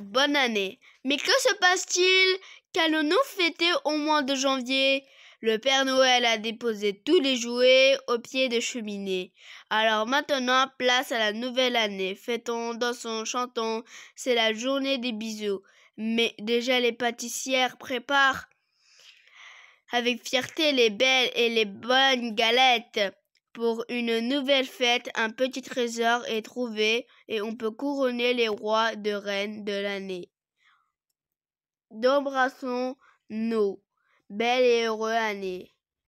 bonne année. Mais que se passe-t-il Qu'allons-nous fêter au mois de janvier Le Père Noël a déposé tous les jouets au pied de cheminée. Alors maintenant, place à la nouvelle année. Fêtons, dansons, chantons. C'est la journée des bisous. Mais déjà les pâtissières préparent avec fierté les belles et les bonnes galettes. Pour une nouvelle fête, un petit trésor est trouvé et on peut couronner les rois de reines de l'année. D'embrassons-nous. Belle et heureuse année.